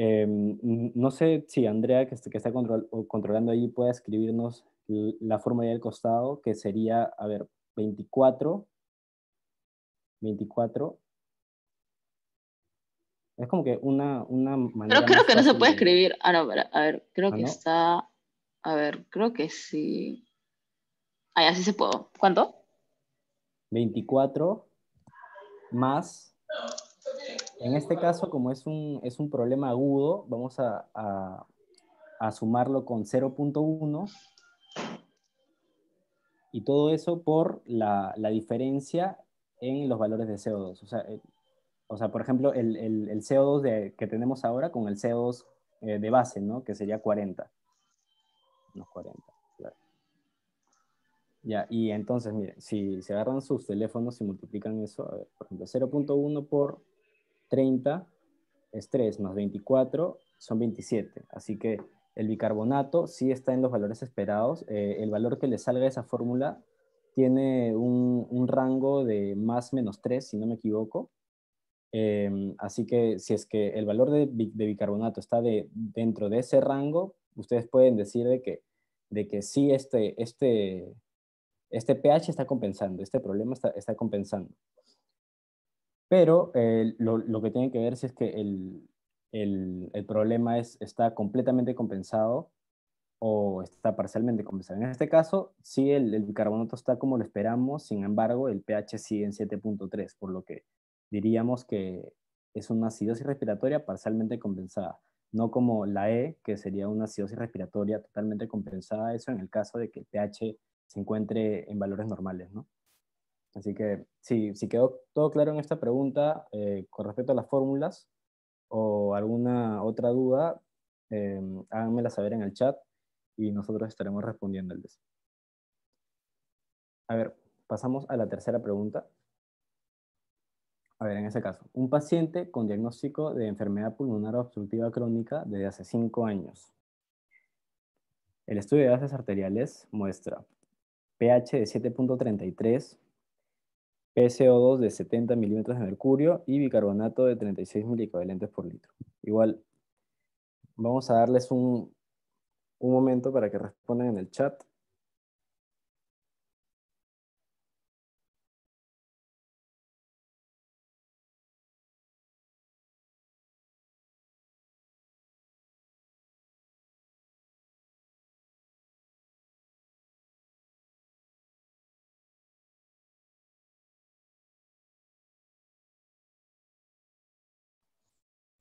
Em, no sé si Andrea, que, está controlando allí, puede escribirnos la fórmula del costado, que sería, a ver, 24, 24. Es como que una, una manera... Pero creo que no se puede escribir. Ah, no, a ver, creo ¿Ah, que está... A ver, creo que sí. Ah, así se puedo. ¿Cuánto? 24 más, en este caso, como es un, es un problema agudo, vamos a, sumarlo con 0.1 y todo eso por la, diferencia en los valores de CO2. Eh, o sea, por ejemplo, el, CO2 que tenemos ahora con el CO2 eh, de base, ¿no? Que sería 40. Unos 40. Ya, y entonces, miren, si se agarran sus teléfonos y multiplican eso, por ejemplo, 0.1 por 30 es 3, más 24 son 27. Así que el bicarbonato sí está en los valores esperados. Eh, el valor que le salga de esa fórmula tiene un, rango de más menos 3, si no me equivoco. Em, así que si es que el valor de, bicarbonato está de, dentro de ese rango, ustedes pueden decir de que, de que sí, este, este, este pH está compensando, este problema está, compensando. Pero eh, lo, que tiene que ver es que el, el, problema es, está completamente compensado o está parcialmente compensado. En este caso, sí, el, el bicarbonato está como lo esperamos, sin embargo, el pH sigue en 7.3, por lo que diríamos que es una acidosis respiratoria parcialmente compensada, no como la E, que sería una acidosis respiratoria totalmente compensada, eso en el caso de que el pH se encuentre en valores normales, ¿no? Así que si quedó todo claro en esta pregunta eh, con respecto a las fórmulas o alguna otra duda, eh, háganmela saber en el chat y nosotros estaremos respondiéndoles. A ver, pasamos a la tercera pregunta. A ver, en ese caso, un paciente con diagnóstico de enfermedad pulmonar obstructiva crónica desde hace cinco años. El estudio de gases arteriales muestra pH de 7.33, PCO2 de 70 milímetros de mercurio y bicarbonato de 36 milicovalentes por litro. Igual, vamos a darles un, un momento para que respondan en el chat.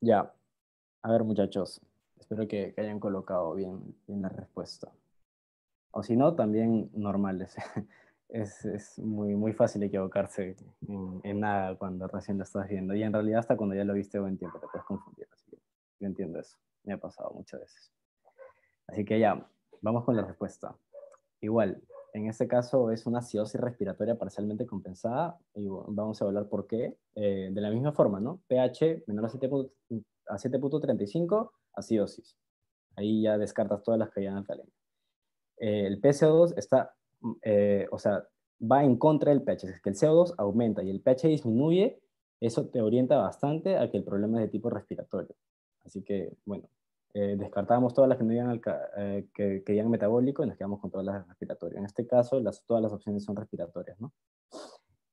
Ya. A ver, muchachos. Espero que, hayan colocado bien, la respuesta. O si no, también normales. Es, muy, muy fácil equivocarse en, nada cuando recién lo estás viendo. Y en realidad hasta cuando ya lo viste buen tiempo te puedes confundir. yo entiendo eso. Me ha pasado muchas veces. Así que ya, vamos con la respuesta. Igual, en este caso es una acidosis respiratoria parcialmente compensada y vamos a hablar por qué. Eh, de la misma forma, ¿no? pH menor a 7.35, acidosis. Ahí ya descartas todas las que de alcalina. el PCO2 está, eh, o sea, va en contra del pH. Es que el CO2 aumenta y el pH disminuye, eso te orienta bastante a que el problema es de tipo respiratorio. Así que, bueno, eh, descartábamos todas las que no iban eh, que, que metabólico y nos quedamos con todas las respiratorias. En este caso, las, todas las opciones son respiratorias.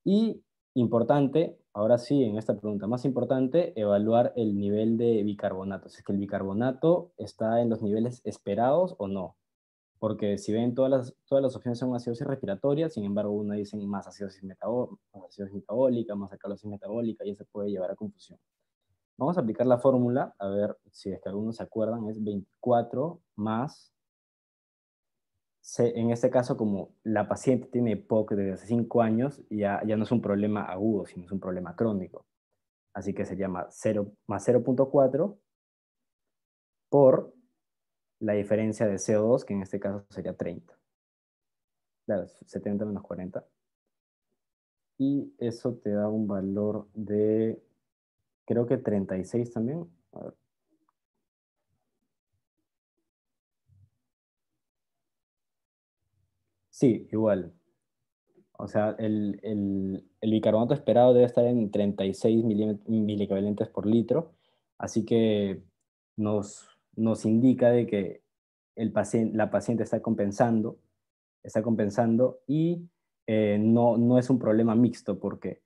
Y importante, ahora sí, en esta pregunta, más importante, evaluar el nivel de bicarbonato. Si es que el bicarbonato está en los niveles esperados o no. Porque si ven, todas las, todas las opciones son acidosis respiratoria, sin embargo, una dice más acidosis, metabólica, más y metabólica, y eso puede llevar a confusión. Vamos a aplicar la fórmula, a ver si es que algunos se acuerdan, es 24 más, en este caso como la paciente tiene POC desde hace 5 años, ya, ya no es un problema agudo, sino es un problema crónico. Así que se llama 0, más 0.4 por la diferencia de CO2, que en este caso sería 30. 70 menos 40. Y eso te da un valor de creo que 36 también. A ver. Sí, igual. O sea, el, bicarbonato esperado debe estar en 36 miliequivalentes por litro, así que nos, indica de que la paciente está compensando, está compensando y eh, no es un problema mixto porque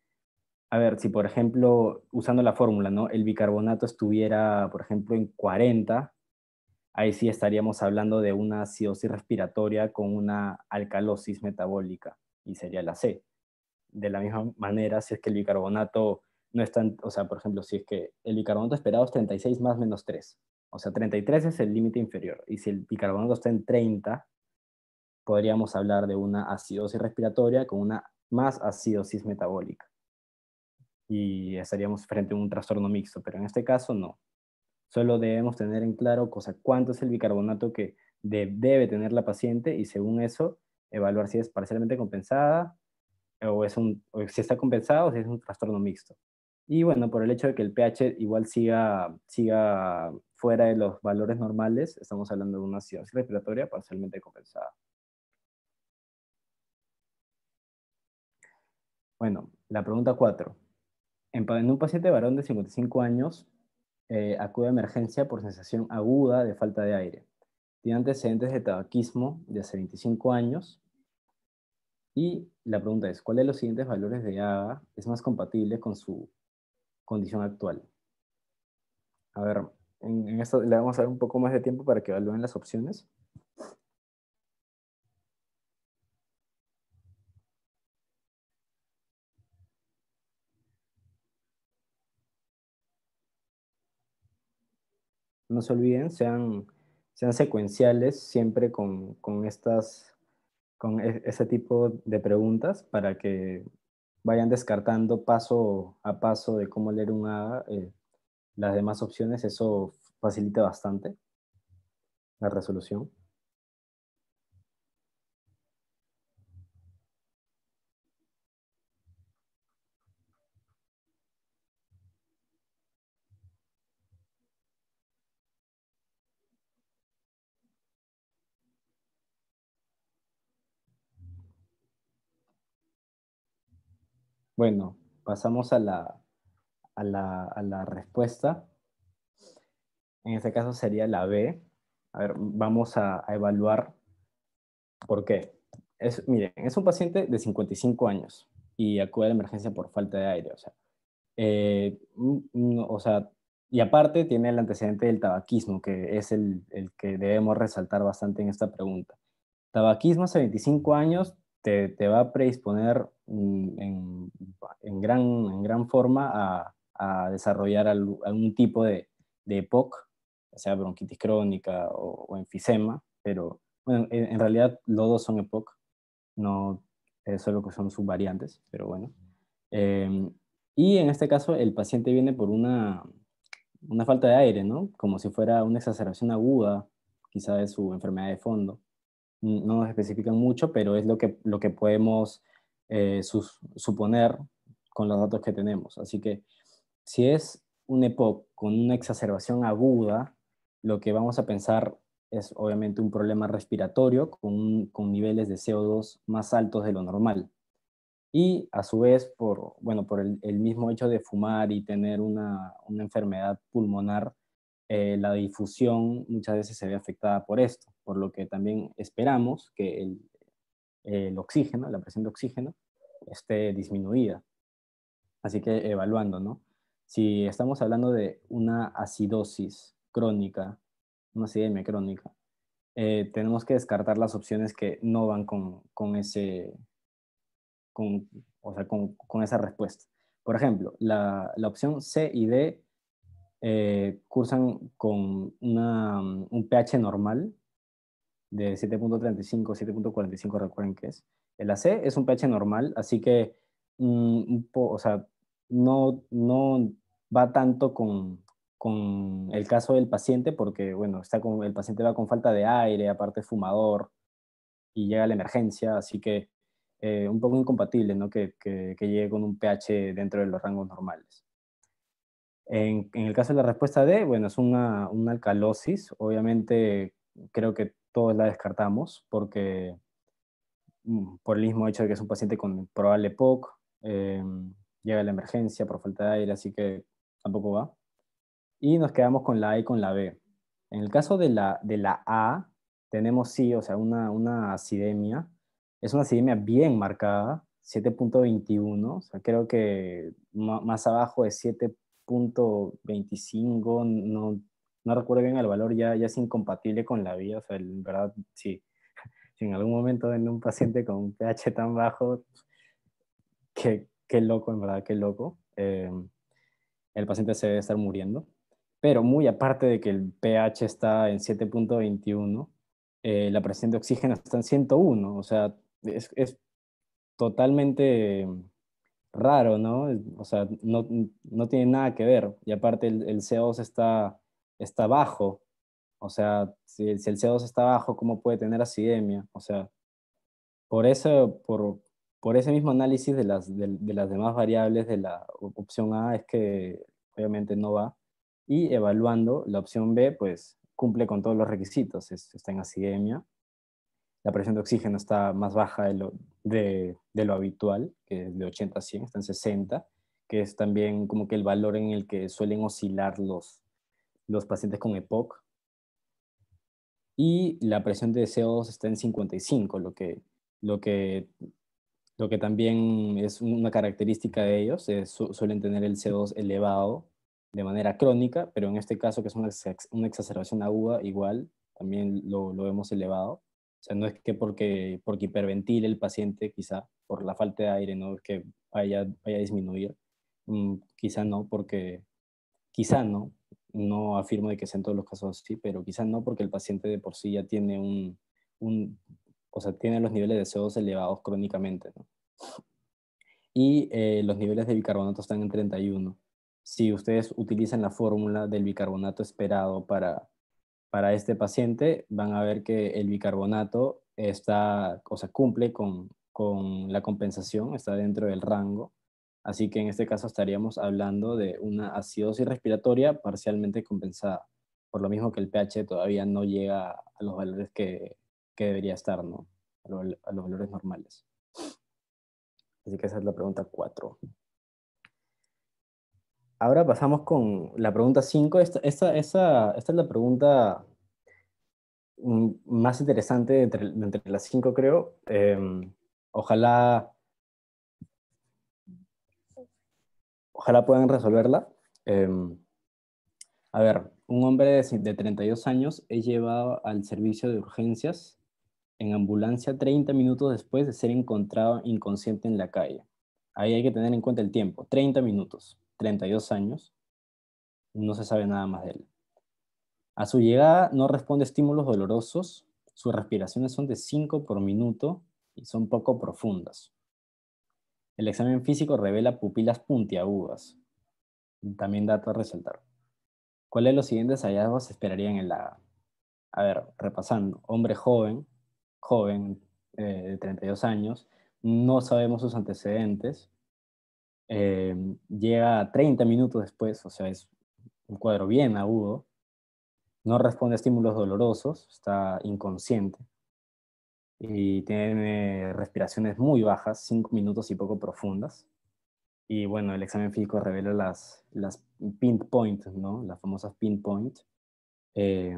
a ver, si por ejemplo, usando la fórmula, ¿no? El bicarbonato estuviera, por ejemplo, en 40, ahí sí estaríamos hablando de una acidosis respiratoria con una alcalosis metabólica y sería la C. De la misma manera, si es que el bicarbonato no está, o sea, por ejemplo, si es que el bicarbonato esperado es 36 más menos 3, o sea, 33 es el límite inferior y si el bicarbonato está en 30, podríamos hablar de una acidosis respiratoria con una más acidosis metabólica y estaríamos frente a un trastorno mixto, pero en este caso no. Solo debemos tener en claro cosa, cuánto es el bicarbonato que debe tener la paciente y según eso evaluar si es parcialmente compensada o, es si está compensado o si es un trastorno mixto. Y bueno, por el hecho de que el pH igual siga, siga fuera de los valores normales, estamos hablando de una acidosis respiratoria parcialmente compensada. Bueno, la pregunta 4. En, un paciente varón de 55 años, eh, acude a emergencia por sensación aguda de falta de aire. Tiene antecedentes de tabaquismo de hace 25 años. Y la pregunta es, ¿cuál de los siguientes valores de A es más compatible con su condición actual? A ver, en, en esto le vamos a dar un poco más de tiempo para que evalúen las opciones. no se olviden, sean, sean secuenciales siempre con, con estas con e, ese tipo de preguntas para que vayan descartando paso a paso de cómo leer una A. Eh, las demás opciones, eso facilita bastante la resolución. Bueno, pasamos a la, respuesta. En este caso sería la B. A ver, vamos a, evaluar por qué. Es, miren, es un paciente de 55 años y acude a la emergencia por falta de aire. Eh, o sea, y aparte tiene el antecedente del tabaquismo, que es el, el, que debemos resaltar bastante en esta pregunta. Tabaquismo hace 25 años, te, va a predisponer en, gran, forma a, desarrollar algún tipo de, de EPOC, sea bronquitis crónica o, enfisema, pero bueno, en, realidad los dos son EPOC, no solo que son sus variantes, pero bueno. Em, y en este caso el paciente viene por una, falta de aire, ¿no? Como si fuera una exacerbación aguda, quizá de su enfermedad de fondo no nos especifican mucho, pero es lo que, lo que podemos eh, suponer con los datos que tenemos. Así que si es un EPOC con una exacerbación aguda, lo que vamos a pensar es obviamente un problema respiratorio con, niveles de CO2 más altos de lo normal. Y a su vez, por, bueno, por el, mismo hecho de fumar y tener una, enfermedad pulmonar, eh, la difusión muchas veces se ve afectada por esto por lo que también esperamos que el, oxígeno, la presión de oxígeno, esté disminuida. Así que evaluando, ¿no? Si estamos hablando de una acidosis crónica, una acidemia crónica, eh, tenemos que descartar las opciones que no van con, ese, con, o sea, con, esa respuesta. Por ejemplo, la, opción C y D eh, cursan con mm, un pH normal, de 7.35, 7.45, recuerden que es. El AC es un pH normal, así que mm, o sea, no, no va tanto con, con, el caso del paciente porque, bueno, está con, el paciente va con falta de aire, aparte fumador, y llega a la emergencia, así que eh, un poco incompatible, ¿no? Que, que, llegue con un pH dentro de los rangos normales. En, en el caso de la respuesta D, bueno, es una, una alcalosis, obviamente creo que todos la descartamos porque mm, por el mismo hecho de que es un paciente con probable POC, eh, llega a la emergencia por falta de aire, así que tampoco va. Y nos quedamos con la A y con la B. En el caso de la, de la A, tenemos sí, o sea, una, una acidemia. Es una acidemia bien marcada, 7.21, o sea, creo que más abajo de 7.25 no no recuerdo bien el valor, ya, ya es incompatible con la vida. O sea, en verdad, sí, si en algún momento en un paciente con un pH tan bajo, qué, qué loco, en verdad, qué loco. Eh, el paciente se debe estar muriendo. Pero muy aparte de que el pH está en 7.21, eh, la presión de oxígeno está en 101. O sea, es, es totalmente em, raro, ¿no? O sea, no, no, tiene nada que ver. Y aparte el, el CO2 está está bajo, o sea, si, el CO2 está bajo, ¿cómo puede tener acidemia? O sea, por, eso, por, ese mismo análisis de las, demás variables de la opción A es que obviamente no va. Y evaluando la opción B, pues cumple con todos los requisitos. está en acidemia, la presión de oxígeno está más baja de lo, de, de lo habitual, que es de 80 a 100, está en 60, que es también como que el valor en el que suelen oscilar los, los pacientes con EPOC. Y la presión de CO2 está en 55, lo que, lo que, lo que también es una característica de ellos. suelen tener el CO2 elevado de manera crónica, pero en este caso, que es una, una exacerbación aguda, igual también lo, lo vemos elevado. O sea, no es que porque, porque hiperventile el paciente, quizá por la falta de aire, no es que vaya, vaya a disminuir. Mm, quizá no, porque quizá no, no afirmo de que sea en todos los casos así, pero quizás no porque el paciente de por sí ya tiene un, o tiene los niveles de CO2 elevados crónicamente, Y eh, los niveles de bicarbonato están en 31. Si ustedes utilizan la fórmula del bicarbonato esperado para, para este paciente, van a ver que el bicarbonato está, o cumple con la compensación, está dentro del rango Así que en este caso estaríamos hablando de una acidosis respiratoria parcialmente compensada, por lo mismo que el pH todavía no llega a los valores que, debería estar, ¿no? A, los valores normales. Así que esa es la pregunta 4. Ahora pasamos con la pregunta 5. Esta, es la pregunta mm, más interesante entre, entre las 5, creo. Em, ojalá ojalá puedan resolverla. Em, a ver, un hombre de 32 años es llevado al servicio de urgencias en ambulancia 30 minutos después de ser encontrado inconsciente en la calle. Ahí hay que tener en cuenta el tiempo, 30 minutos, 32 años, no se sabe nada más de él. A su llegada no responde estímulos dolorosos, sus respiraciones son de 5 por minuto y son poco profundas. El examen físico revela pupilas puntiagudas. También dato a resaltar. ¿Cuáles de los siguientes hallazgos se esperarían en la... A ver, repasando. Hombre joven, joven eh, de 32 años, no sabemos sus antecedentes. Eh, llega 30 minutos después, o sea, es un cuadro bien agudo. No responde a estímulos dolorosos, está inconsciente y tiene respiraciones muy bajas, 5 minutos y poco profundas. Y bueno, el examen físico revela las, las pinpoint, ¿no? Las famosas pinpoint, eh,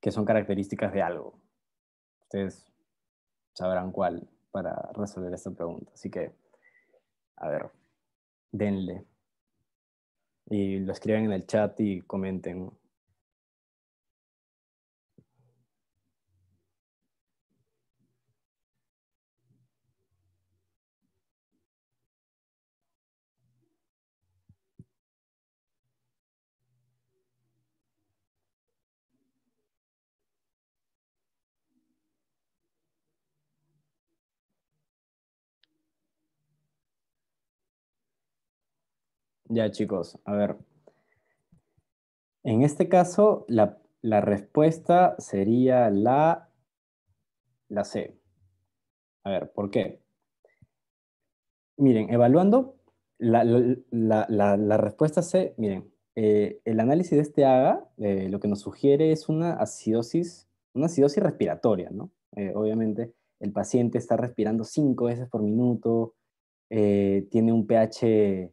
que son características de algo. Ustedes sabrán cuál para resolver esta pregunta. Así que, a ver, denle. Y lo escriben en el chat y comenten Ya chicos, a ver. En este caso, la, respuesta sería la, la C. A ver, ¿por qué? Miren, evaluando la, respuesta C, miren, eh, el análisis de este haga eh, lo que nos sugiere es una acidosis, una acidosis respiratoria, ¿no? Eh, obviamente, el paciente está respirando cinco veces por minuto, tiene un pH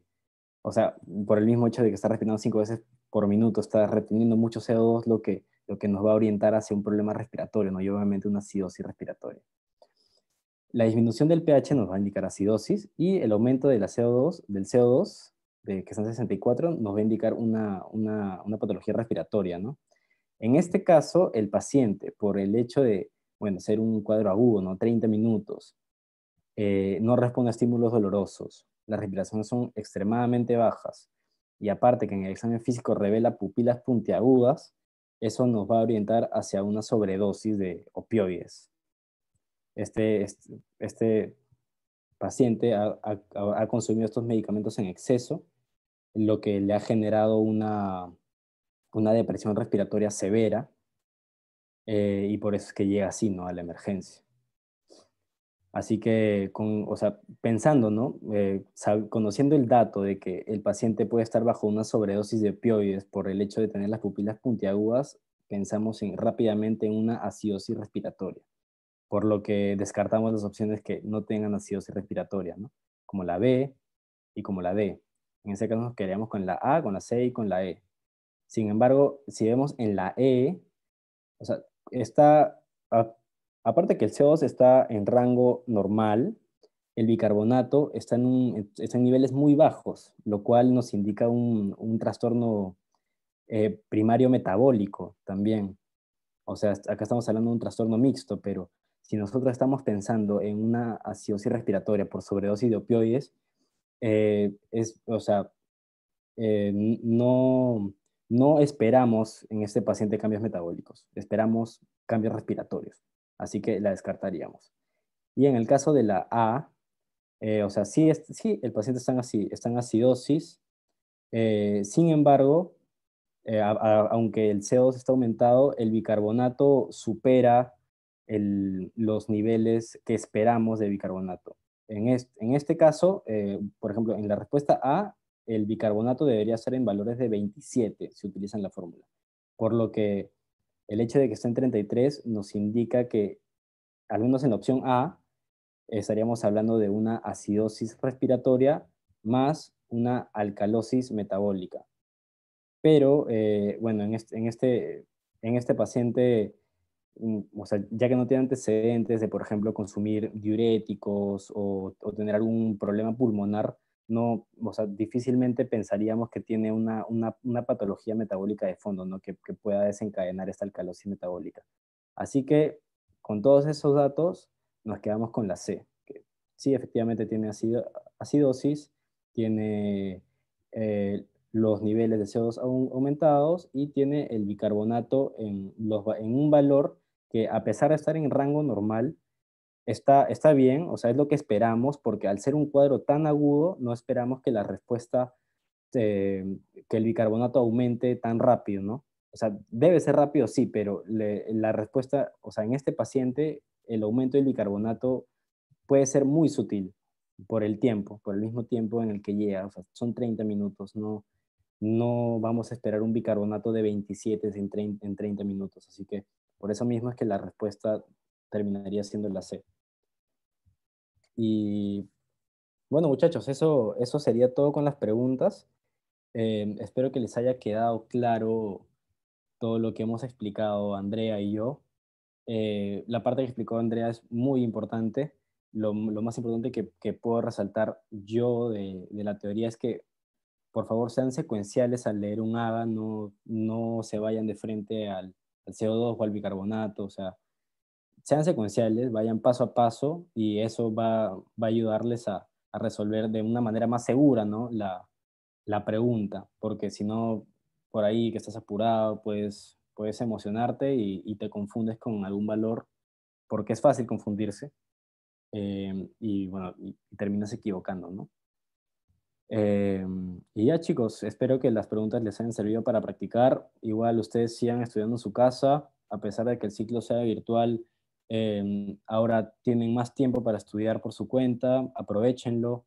o sea, por el mismo hecho de que está respirando cinco veces por minuto, está reteniendo mucho CO2, lo que, nos va a orientar hacia un problema respiratorio, ¿no? Y obviamente una acidosis respiratoria. La disminución del pH nos va a indicar acidosis y el aumento de la co del CO2, de, que son 64, nos va a indicar una, patología respiratoria, ¿no? En este caso, el paciente, por el hecho de, bueno, ser un cuadro agudo, ¿no? 30 minutos, eh, no responde a estímulos dolorosos, las respiraciones son extremadamente bajas y aparte que en el examen físico revela pupilas puntiagudas, eso nos va a orientar hacia una sobredosis de opioides. Este, este, este paciente ha, consumido estos medicamentos en exceso, lo que le ha generado una, depresión respiratoria severa eh, y por eso es que llega así ¿no? a la emergencia. Así que, o sea, pensando, ¿no? Eh, conociendo el dato de que el paciente puede estar bajo una sobredosis de opioides por el hecho de tener las pupilas puntiagudas, pensamos rápidamente en una acidosis respiratoria, por lo que descartamos las opciones que no tengan acidosis respiratoria, ¿no? Como la B y como la D. En ese caso nos quedaríamos con la A, con la C y con la E. Sin embargo, si vemos en la E, o sea, esta ah, Aparte que el CO2 está en rango normal, el bicarbonato está en, niveles muy bajos, lo cual nos indica un, trastorno eh, primario metabólico también. O sea, acá estamos hablando de un trastorno mixto, pero si nosotros estamos pensando en una acidosis respiratoria por sobredosis de opioides, eh, o sea, eh, no, no esperamos en este paciente cambios metabólicos, esperamos cambios respiratorios. Así que la descartaríamos. Y en el caso de la A, eh, o sea, sí, es, sí, el paciente está en, así, está en acidosis, eh, sin embargo, eh, aunque el CO2 está aumentado, el bicarbonato supera los niveles que esperamos de bicarbonato. En, en este caso, por ejemplo, en la respuesta A, el bicarbonato debería ser en valores de 27, si utilizan la fórmula. Por lo que el hecho de que esté en 33 nos indica que, al menos en la opción A, estaríamos hablando de una acidosis respiratoria más una alcalosis metabólica. Pero, eh, bueno, en este, este, este paciente, mm, ya que no tiene antecedentes de, por ejemplo, consumir diuréticos o tener algún problema pulmonar, no, o difícilmente pensaríamos que tiene una, patología metabólica de fondo, Que, pueda desencadenar esta alcalosis metabólica. Así que con todos esos datos nos quedamos con la C, que sí, efectivamente tiene acidosis, tiene eh, los niveles de CO2 aumentados y tiene el bicarbonato en un valor que a pesar de estar en rango normal, está, está bien, o sea, es lo que esperamos, porque al ser un cuadro tan agudo, no esperamos que la respuesta, eh, que el bicarbonato aumente tan rápido, ¿no? O sea, debe ser rápido, sí, pero la respuesta, o sea, en este paciente, el aumento del bicarbonato puede ser muy sutil por el tiempo, por el mismo tiempo en el que llega, o sea, son 30 minutos, no, no vamos a esperar un bicarbonato de 27 en 30, en 30 minutos, así que por eso mismo es que la respuesta terminaría siendo la C. Y bueno, muchachos, eso, eso sería todo con las preguntas. Eh, espero que les haya quedado claro todo lo que hemos explicado Andrea y yo. Eh, la parte que explicó Andrea es muy importante. Lo, más importante que, puedo resaltar yo de, la teoría es que, por favor, sean secuenciales al leer un haga no, no se vayan de frente al, al CO2 o al bicarbonato. O sea, sean secuenciales, vayan paso a paso y eso va, a ayudarles a, resolver de una manera más segura ¿no? la, pregunta, porque si no, por ahí que estás apurado, pues puedes emocionarte y, te confundes con algún valor, porque es fácil confundirse eh, y bueno, terminas equivocando, eh, y ya chicos, espero que las preguntas les hayan servido para practicar. Igual ustedes sigan estudiando en su casa, a pesar de que el ciclo sea virtual, Em, ahora tienen más tiempo para estudiar por su cuenta, aprovechenlo,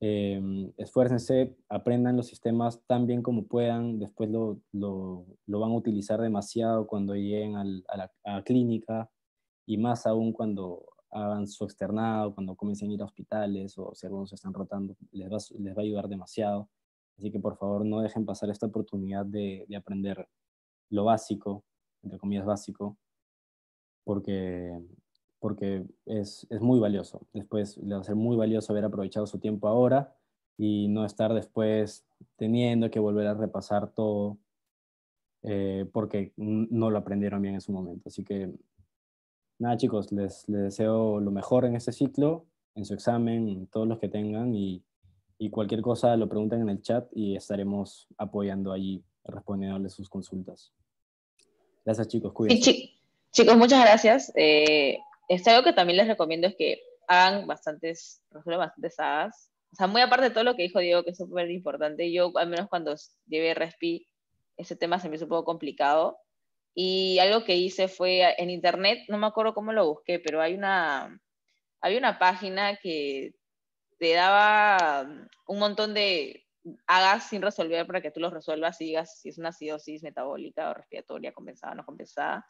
em, esfuércense, aprendan los sistemas tan bien como puedan, después lo, van a utilizar demasiado cuando lleguen a, la, clínica y más aún cuando hagan su externado, cuando comiencen a ir a hospitales o si algunos se están rotando, les va, a ayudar demasiado. Así que por favor no dejen pasar esta oportunidad de, de aprender lo básico, entre comillas básico, porque, porque es, es, muy valioso. Después le va a ser muy valioso haber aprovechado su tiempo ahora y no estar después teniendo que volver a repasar todo eh, porque no lo aprendieron bien en su momento. Así que nada chicos, les, deseo lo mejor en este ciclo, en su examen, todos los que tengan y, y cualquier cosa lo preguntan en el chat y estaremos apoyando allí, respondiéndoles sus consultas. Gracias chicos, cuídense. Chicos, muchas gracias. Eh, es algo que también les recomiendo es que hagan bastantes, resuelvan bastantes O sea, muy aparte de todo lo que dijo Diego, que es súper importante, yo al menos cuando llevé Respi, ese tema se me hizo un poco complicado. Y algo que hice fue en internet, no me acuerdo cómo lo busqué, pero hay una, había una página que te daba un montón de hagas sin resolver para que tú los resuelvas y digas si es una acidosis metabólica o respiratoria compensada o no compensada.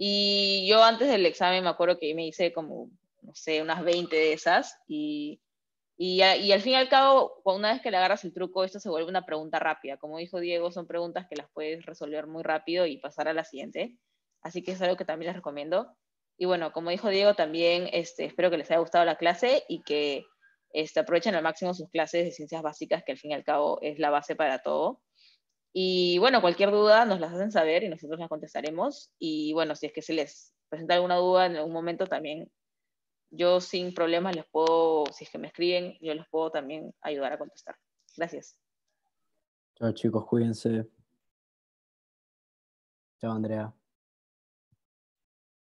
Y yo antes del examen me acuerdo que me hice como, no sé, unas 20 de esas. Y, y, al fin y al cabo, una vez que le agarras el truco, esto se vuelve una pregunta rápida. Como dijo Diego, son preguntas que las puedes resolver muy rápido y pasar a la siguiente. Así que es algo que también les recomiendo. Y bueno, como dijo Diego, también este, espero que les haya gustado la clase y que este, aprovechen al máximo sus clases de ciencias básicas, que al fin y al cabo es la base para todo. Y bueno, cualquier duda nos las hacen saber y nosotros las contestaremos. Y bueno, si es que se les presenta alguna duda en algún momento también, yo sin problemas les puedo, si es que me escriben, yo les puedo también ayudar a contestar. Gracias. Chao chicos, cuídense. Chao Andrea.